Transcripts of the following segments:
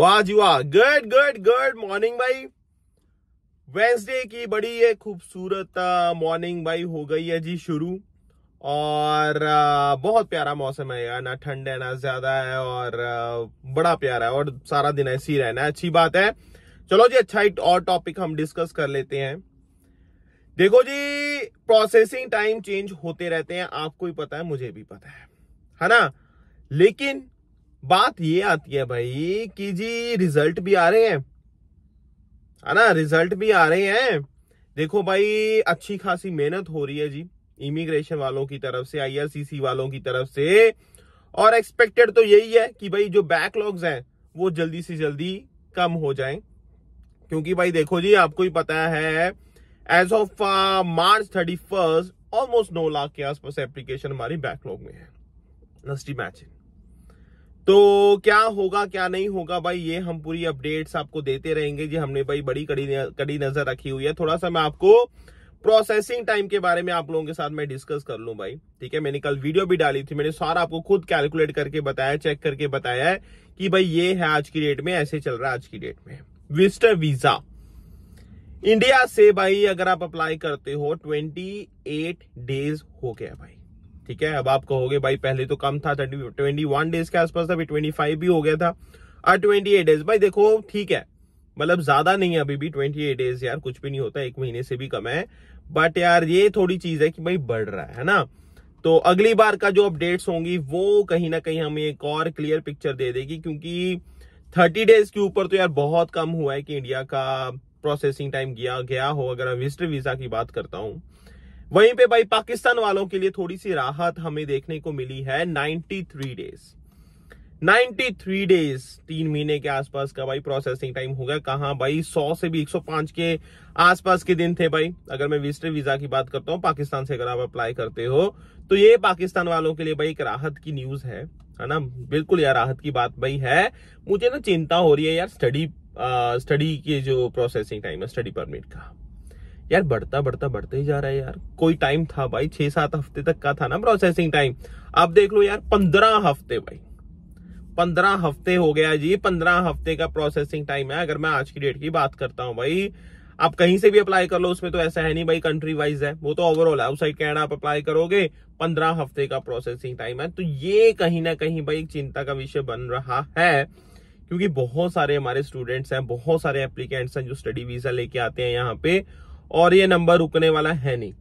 वाह जी वाह गुड गुड गुड मॉर्निंग भाई वेंसडे की बड़ी ये खूबसूरत मॉर्निंग भाई हो गई है जी शुरू और बहुत प्यारा मौसम है यार ना ठंड है ना ज्यादा है और बड़ा प्यारा है और सारा दिन ऐसे ही रहना है अच्छी बात है चलो जी अच्छा एक और टॉपिक हम डिस्कस कर लेते हैं देखो जी प्रोसेसिंग टाइम चेंज होते रहते हैं आपको भी पता है मुझे भी पता है है ना लेकिन बात ये आती है भाई कि जी रिजल्ट भी आ रहे हैं है ना रिजल्ट भी आ रहे हैं देखो भाई अच्छी खासी मेहनत हो रही है जी इमिग्रेशन वालों की तरफ से आईआरसीसी वालों की तरफ से और एक्सपेक्टेड तो यही है कि भाई जो बैकलॉग्स हैं वो जल्दी से जल्दी कम हो जाएं क्योंकि भाई देखो जी आपको ही पता है as of March thirty first almost नौ लाख के आसपास एप्लीकेशन हमारी बैकलॉग में है मैचिंग तो क्या होगा क्या नहीं होगा भाई ये हम पूरी अपडेट्स आपको देते रहेंगे जी हमने भाई बड़ी कड़ी कड़ी नजर रखी हुई है थोड़ा सा मैं आपको प्रोसेसिंग टाइम के बारे में आप लोगों के साथ मैं डिस्कस कर लूं भाई ठीक है मैंने कल वीडियो भी डाली थी मैंने सारा आपको खुद कैलकुलेट करके बताया चेक करके बताया है कि भाई ये है आज की डेट में ऐसे चल रहा है आज की डेट में विस्टर वीजा इंडिया से भाई अगर आप अप्लाई करते हो ट्वेंटी एट डेज हो गया भाई ठीक है अब आप कहोगे भाई पहले तो कम था थर्टी ट्वेंटी वन डेज के आसपास था ट्वेंटी फाइव भी हो गया था और ट्वेंटी एट डेज भाई देखो ठीक है मतलब ज्यादा नहीं है अभी भी ट्वेंटी एट डेज यार कुछ भी नहीं होता एक महीने से भी कम है बट यार ये थोड़ी चीज है कि भाई बढ़ रहा है ना तो अगली बार का जो अपडेट्स होंगी वो कहीं ना कहीं हमें एक और क्लियर पिक्चर दे देगी क्योंकि थर्टी डेज के ऊपर तो यार बहुत कम हुआ है कि इंडिया का प्रोसेसिंग टाइम गया हो अगर मैं विजिटर वीजा की बात करता हूँ वहीं पे भाई पाकिस्तान वालों के लिए थोड़ी सी राहत हमें देखने को मिली है 93 डेज 93 डेज तीन महीने के आसपास का भाई प्रोसेसिंग टाइम हो गया कहा भाई 100 से भी 105 के आसपास के दिन थे भाई अगर मैं विजिटर वीजा की बात करता हूँ पाकिस्तान से अगर आप अप्लाई करते हो तो ये पाकिस्तान वालों के लिए भाई एक राहत की न्यूज है है ना बिल्कुल यार राहत की बात भाई है मुझे ना चिंता हो रही है यार स्टडी स्टडी के जो प्रोसेसिंग टाइम है स्टडी परमिट का यार बढ़ता बढ़ता बढ़ता ही जा रहा है यार कोई टाइम था भाई छह सात हफ्ते तक का था ना प्रोसेसिंग टाइम आप देख लो यार पंद्रह हफ्ते भाई पंद्रह हफ्ते हो गया जी पंद्रह हफ्ते का प्रोसेसिंग टाइम है अगर मैं आज की डेट की बात करता हूँ भाई आप कहीं से भी अप्लाई कर लो उसमें तो ऐसा है नहीं भाई कंट्री वाइज है वो तो ओवरऑल है आउटसाइड कैनेडा आप अप्लाई करोगे पंद्रह हफ्ते का प्रोसेसिंग टाइम है तो ये कहीं ना कहीं भाई चिंता का विषय बन रहा है क्योंकि बहुत सारे हमारे स्टूडेंट्स हैं बहुत सारे एप्लीकेंट्स हैं जो स्टडी वीजा लेके आते हैं यहाँ पे और ये नंबर रुकने वाला है नहीं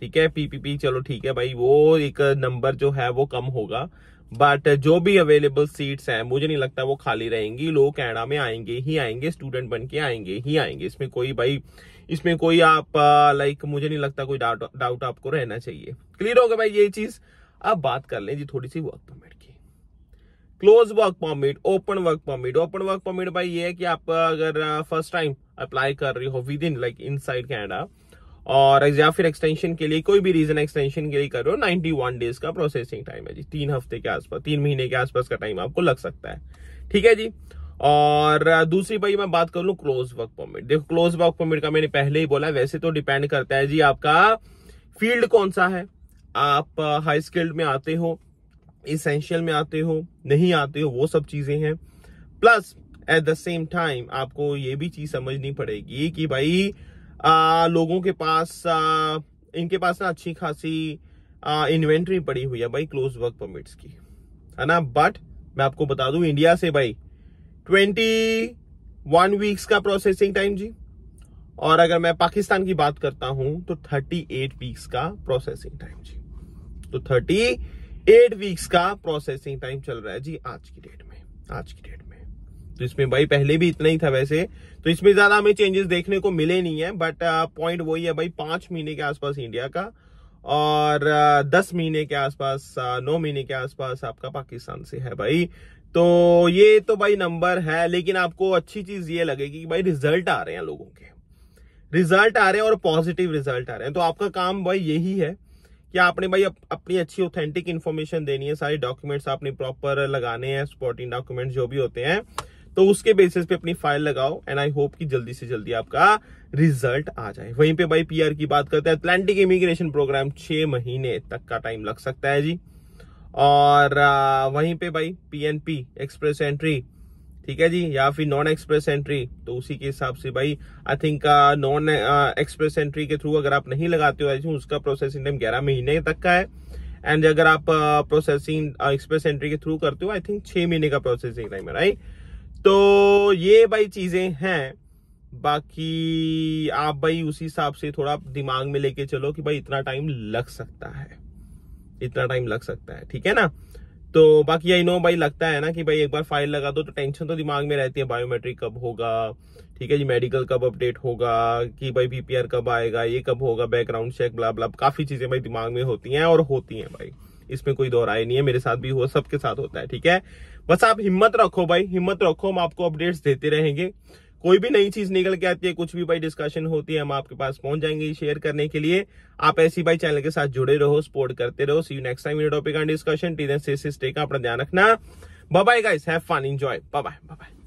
ठीक है पीपीपी चलो ठीक है भाई वो एक नंबर जो है वो कम होगा बट जो भी अवेलेबल सीट्स हैं मुझे नहीं लगता वो खाली रहेंगी लोग कैनेडा में आएंगे ही आएंगे स्टूडेंट बन के आएंगे ही आएंगे इसमें कोई भाई इसमें कोई आप लाइक मुझे नहीं लगता कोई डाउट डाउट आपको रहना चाहिए क्लियर होगा भाई ये चीज अब बात कर लें जी थोड़ी सी work permit close work permit open work permit open work permit भाई ये है कि आप अगर फर्स्ट टाइम अप्लाई कर रही हो within like inside Canada और या फिर एक्सटेंशन के लिए कोई भी रीजन एक्सटेंशन के लिए कर रहे हो वन डेज का प्रोसेसिंग टाइम है जी तीन हफ्ते के आसपास तीन महीने के आसपास का टाइम आपको लग सकता है ठीक है जी और दूसरी भाई मैं बात कर लू क्लोज वर्क परमिट देखो क्लोज वर्क परमिट का मैंने पहले ही बोला वैसे तो डिपेंड करता है जी आपका फील्ड कौन सा है आप हाई स्किल्ड में आते हो इसेंशियल में आते हो नहीं आते हो वो सब चीजें हैं plus at the same time आपको ये भी चीज समझनी पड़ेगी कि भाई आ, लोगों के पास आ, इनके पास ना अच्छी खासी इन्वेंट्री पड़ी हुई है भाई क्लोज वर्क परमिट्स की है ना बट मैं आपको बता दू इंडिया से भाई ट्वेंटी वन वीक्स का प्रोसेसिंग टाइम जी और अगर मैं पाकिस्तान की बात करता हूं तो थर्टी एट वीक्स का प्रोसेसिंग टाइम जी तो थर्टी एट वीक्स का प्रोसेसिंग टाइम चल रहा है जी आज की डेट में आज की डेट में तो इसमें भाई पहले भी इतना ही था वैसे तो इसमें ज्यादा हमें चेंजेस देखने को मिले नहीं है बट पॉइंट वही है भाई पांच महीने के आसपास इंडिया का और uh, दस महीने के आसपास uh, नौ महीने के आसपास आपका पाकिस्तान से है भाई तो ये तो भाई नंबर है लेकिन आपको अच्छी चीज ये लगेगी कि भाई रिजल्ट आ रहे हैं लोगों के रिजल्ट आ रहे हैं और पॉजिटिव रिजल्ट आ रहे हैं तो आपका काम भाई यही है कि आपने भाई अप, अपनी अच्छी ऑथेंटिक इन्फॉर्मेशन देनी है सारे डॉक्यूमेंट्स आपने प्रॉपर लगाने हैं सपोर्टिंग डॉक्यूमेंट्स जो भी होते हैं तो उसके बेसिस पे अपनी फाइल लगाओ एंड आई होप कि जल्दी से जल्दी आपका रिजल्ट आ जाए वहीं पे भाई पीआर की बात करते हैं अटलांटिक इमिग्रेशन प्रोग्राम छह महीने तक का टाइम लग सकता है जी और वहीं पे भाई पीएनपी एक्सप्रेस एंट्री ठीक है जी या फिर नॉन एक्सप्रेस एंट्री तो उसी के हिसाब से भाई I think non express entry के थ्रू अगर आप नहीं लगाते हो आई थिंक उसका प्रोसेसिंग टाइम ग्यारह महीने तक का है एंड अगर आप प्रोसेसिंग एक्सप्रेस एंट्री के थ्रू करते हो आई थिंक छह महीने का प्रोसेसिंग टाइम है राइट तो ये भाई चीजें हैं बाकी आप भाई उसी हिसाब से थोड़ा दिमाग में लेके चलो कि भाई इतना टाइम लग सकता है इतना टाइम लग सकता है ठीक है ना तो बाकी आई नो भाई लगता है ना कि भाई एक बार फाइल लगा दो तो टेंशन तो दिमाग में रहती है बायोमेट्रिक कब होगा ठीक है जी मेडिकल कब अपडेट होगा कि भाई बीपीआर कब आएगा ये कब होगा बैकग्राउंड चेक ब्ला ब्ला काफी चीजें भाई दिमाग में होती हैं और होती हैं भाई इसमें कोई दोहराई नहीं है मेरे साथ भी हुआ सबके साथ होता है ठीक है बस आप हिम्मत रखो भाई हिम्मत रखो हम आपको अपडेट्स देते रहेंगे कोई भी नई चीज निकल के आती है कुछ भी भाई डिस्कशन होती है हम आपके पास पहुंच जाएंगे शेयर करने के लिए आप ऐसी भाई चैनल के साथ जुड़े रहो सपोर्ट करते रहो see you next time topic and discussion टी से का अपना ध्यान रखना bye guys have fun enjoy bye bye